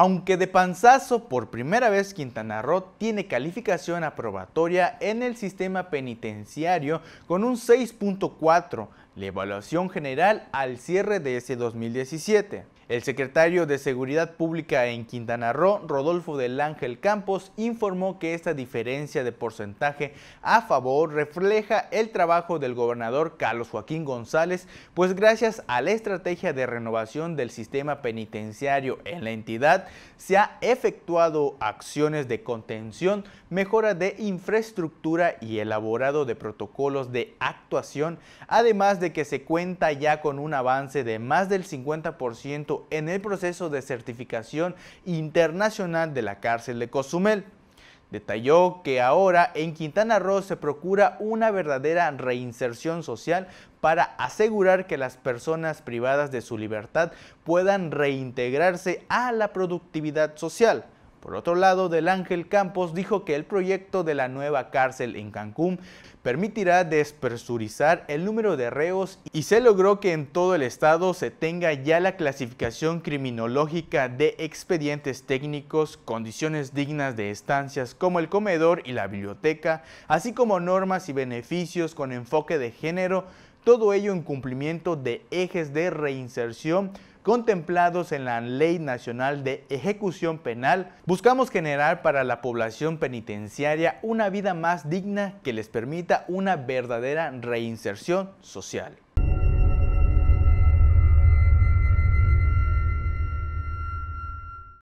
Aunque de panzazo, por primera vez Quintana Roo tiene calificación aprobatoria en el sistema penitenciario con un 6.4 la evaluación general al cierre de ese 2017. El secretario de Seguridad Pública en Quintana Roo, Rodolfo del Ángel Campos, informó que esta diferencia de porcentaje a favor refleja el trabajo del gobernador Carlos Joaquín González, pues gracias a la estrategia de renovación del sistema penitenciario en la entidad, se ha efectuado acciones de contención, mejora de infraestructura y elaborado de protocolos de actuación, además de que se cuenta ya con un avance de más del 50% en el proceso de certificación internacional de la cárcel de Cozumel. Detalló que ahora en Quintana Roo se procura una verdadera reinserción social para asegurar que las personas privadas de su libertad puedan reintegrarse a la productividad social. Por otro lado, Del Ángel Campos dijo que el proyecto de la nueva cárcel en Cancún permitirá despresurizar el número de reos y se logró que en todo el estado se tenga ya la clasificación criminológica de expedientes técnicos, condiciones dignas de estancias como el comedor y la biblioteca, así como normas y beneficios con enfoque de género, todo ello en cumplimiento de ejes de reinserción contemplados en la Ley Nacional de Ejecución Penal, buscamos generar para la población penitenciaria una vida más digna que les permita una verdadera reinserción social.